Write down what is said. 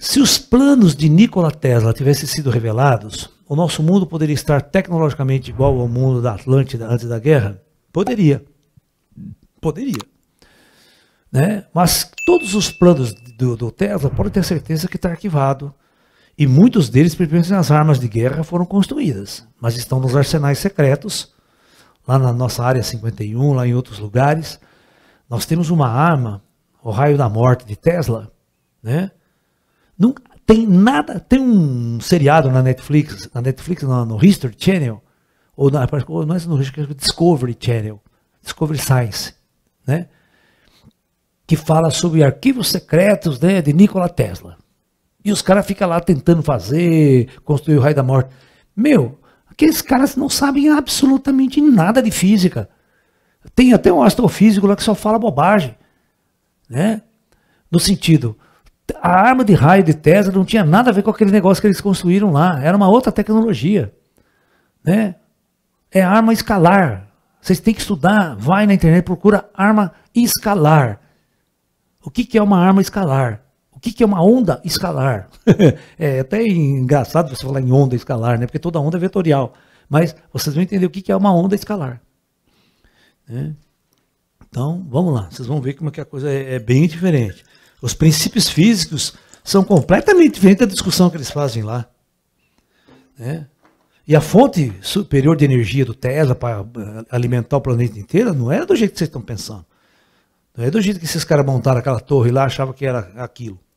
Se os planos de Nikola Tesla tivessem sido revelados, o nosso mundo poderia estar tecnologicamente igual ao mundo da Atlântida antes da guerra? Poderia. Poderia. Né? Mas todos os planos do, do Tesla podem ter certeza que está arquivado. E muitos deles pertencem às armas de guerra foram construídas, mas estão nos arsenais secretos, lá na nossa área 51, lá em outros lugares. Nós temos uma arma, o raio da morte de Tesla, né? Não tem nada. Tem um seriado na Netflix, na Netflix, no History Channel, ou na, não é no History, é Discovery Channel, Discovery Science, né? Que fala sobre arquivos secretos né, de Nikola Tesla. E os caras ficam lá tentando fazer, construir o raio da morte. Meu, aqueles caras não sabem absolutamente nada de física. Tem até um astrofísico lá que só fala bobagem. Né? No sentido, a arma de raio de Tesla não tinha nada a ver com aquele negócio que eles construíram lá. Era uma outra tecnologia. Né? É arma escalar. Vocês têm que estudar. Vai na internet, procura arma escalar. O que, que é uma arma escalar? O que, que é uma onda escalar? é até engraçado você falar em onda escalar, né? porque toda onda é vetorial. Mas vocês vão entender o que, que é uma onda escalar. Né? Então, vamos lá. Vocês vão ver como é que a coisa é, é bem diferente. Os princípios físicos são completamente diferentes da discussão que eles fazem lá. Né? E a fonte superior de energia do Tesla para eh, alimentar o planeta inteiro não era do jeito que vocês estão pensando. Não é do jeito que esses caras montaram aquela torre lá, achavam que era aquilo.